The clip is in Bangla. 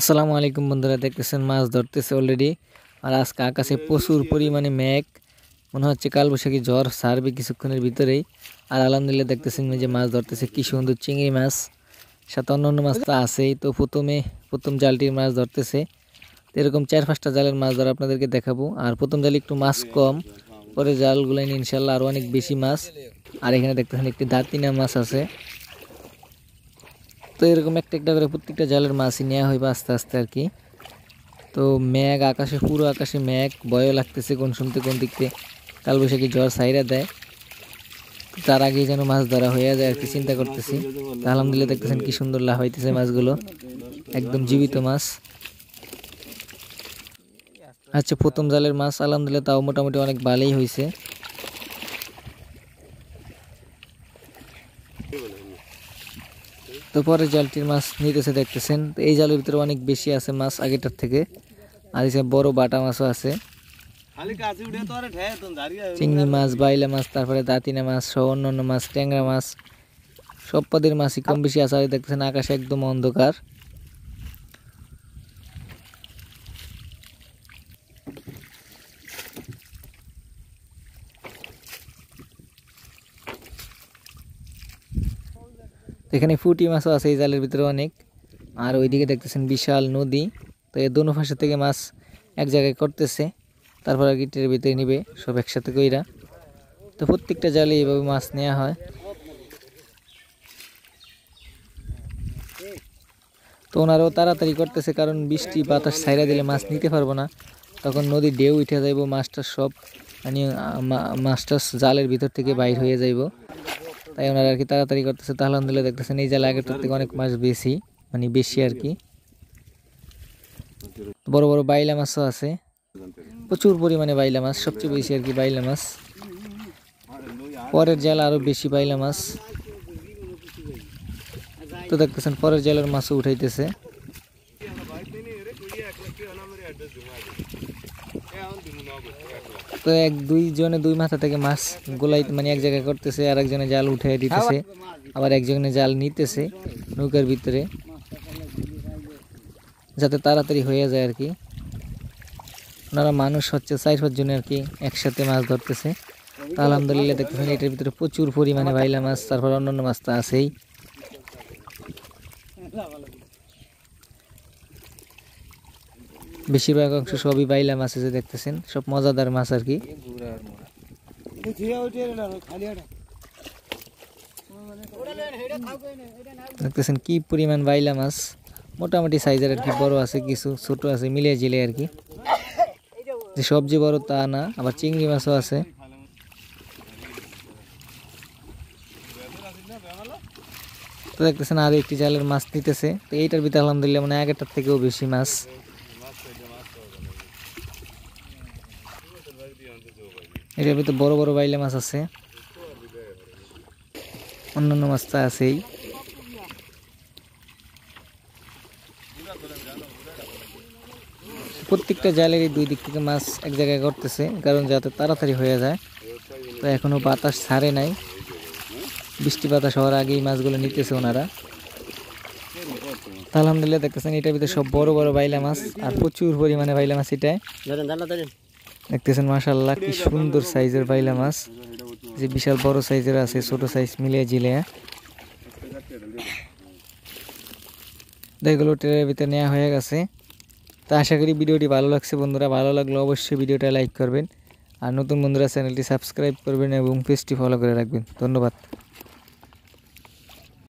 আসসালামু আলাইকুম বন্ধুরা দেখতেছেন মাছ ধরতেছে অলরেডি আর আজকে আকাশে প্রচুর পরিমাণে মেঘ মনে হচ্ছে কালবৈশাখী জ্বর সারবে কিছুক্ষণের ভিতরেই আর আলহামদুলিল্লাহ দেখতেছেন যে মাছ ধরতেছে কি সুন্দর চিংড়ি মাছ সাথে অন্য অন্য মাছ তো আছেই তো প্রথমে প্রথম জালটির মাছ ধরতেছে এরকম চার পাঁচটা জালের মাছ ধরা আপনাদেরকে দেখাবো আর প্রথম জালে একটু মাছ কম পরে জালগুলো ইনশাল্লাহ আরও অনেক বেশি মাছ আর এখানে দেখতেছেন একটি দাঁতিনা মাছ আছে তো এরকম একটা একটা করে প্রত্যেকটা জালের মাছই নেওয়া হইবে আস্তে আস্তে আর কি তো ম্যাগ আকাশে পুরো আকাশে ম্যাগ ভয়ও লাগতেছে কোন শুনতে কোন দিকতে কালবৈশাখী জ্বর সাইরা দেয় তার আগে যেন মাছ ধরা হয়ে যায় আর কি চিন্তা করতেছি আলহামদুলিল্লাহ দেখতেছেন কি সুন্দর লাভ হইতেছে মাছগুলো একদম জীবিত মাছ আচ্ছা প্রথম জালের মাছ আলহামদুলিল্লাহ তাও মোটামুটি অনেক ভালোই হয়েছে তো পরে জালটির মাছ নিতেছে দেখতেছেন তো এই জালের ভিতরে অনেক বেশি আছে মাছ আগেটার থেকে আর এসে বড় বাটা মাছও আছে চিংড়ি মাছ বাইলা মাছ তারপরে দাঁতিনা মাছ সহ অন্যান্য মাছ ট্যাংরা মাছ সব পদের মাছই কম বেশি আছে আর দেখতেছেন আকাশে একদম অন্ধকার এখানে ফুটি মাছও আছে এই জালের ভিতরে অনেক আর ওইদিকে দেখতেছেন বিশাল নদী তো এর দোনো পাশে থেকে মাছ এক জায়গায় করতেছে তারপর আর গিটের ভিতরে নিবে সব একসাথে কইরা তো প্রত্যেকটা জালে এইভাবে মাছ নেওয়া হয় তো ওনারাও তাড়াতাড়ি করতেছে কারণ বৃষ্টি বাতাস ছাইরা দিলে মাছ নিতে পারবো না তখন নদী ঢেউ উঠে যাইব মাছটা সব মানে মাছটা জালের ভিতর থেকে বাইর হয়ে যাইব তাই ওনারা আর কি তাড়াতাড়ি করতেছে তাহলে আলহামদুলিল্লাহ দেখতেছেন এই জাল আগের থেকে অনেক মাছ বেশি মানে বেশি আর কি বড় বড় বাইলা মাছও আছে প্রচুর পরিমাণে বাইলা মাছ সবচেয়ে বেশি আর কি বাইলা মাছ পরের জাল আরও বেশি বাইলা মাছ তো দেখতেছেন পরের জালের মাছও উঠাইতেছে তো এক দুইজনে দুই মাথা থেকে মাছ গোলাই মানে এক জায়গায় করতেছে আর একজনে জাল উঠে দিতেছে আবার একজনে জাল নিতেছে নৌকার ভিতরে যাতে তাড়াতাড়ি হয়ে যায় আর কি ওনারা মানুষ হচ্ছে চার পাঁচজনে আর কি একসাথে মাছ ধরতেছে আলহামদুলিল্লাহ দেখতেছেন এটার ভিতরে প্রচুর পরিমাণে ভাইলা মাছ তারপর অন্যান্য মাছ তো আছেই বেশিরভাগ অংশ সবই বাইলা মাছ আছে দেখতেছেন সব মজাদার মাছ আর কি দেখতেছেন কি পরিমাণ বাইলা মাছ মোটামুটি সাইজের আর কি বড় আছে কিছু ছোট আছে মিলিয়ে জিলে আর কি যে সবজি বড় তা না আবার চিংড়ি মাছও আছে তো দেখতেছেন আরও একটি জালের মাছ নিতেছে তো এইটার ভিতরে আলহামদুলিল্লাহ মানে আগেরটার থেকেও বেশি মাছ এটার ভিতরে বড় বড় বাইলা মাছ আছে অন্যান্য মাছ তো আছেই প্রত্যেকটা জালেরই দুই দিক থেকে মাছ এক জায়গায় করতেছে কারণ যাতে তাড়াতাড়ি হয়ে যায় তো এখনও বাতাস ছাড়ে নাই বৃষ্টি বাতাস হওয়ার আগেই মাছগুলো নিতেছে ওনারা আলহামদুলিল্লাহ দেখতেছেন এটার ভিতরে সব বড় বড় বাইলা মাছ আর প্রচুর পরিমাণে বাইলা মাছ এটায় দেখতেছেন মাশাল্লাহ কি সুন্দর সাইজের বাইলা মাছ যে বিশাল বড় সাইজের আছে ছোট সাইজ মিলিয়ে জিলিয়ে এগুলো ট্রেনের ভিতরে নেওয়া হয়ে গেছে তো আশা করি ভিডিওটি ভালো লাগছে বন্ধুরা ভালো লাগলে অবশ্যই ভিডিওটা লাইক করবেন আর নতুন বন্ধুরা চ্যানেলটি সাবস্ক্রাইব করবেন এবং পেজটি ফলো করে রাখবেন ধন্যবাদ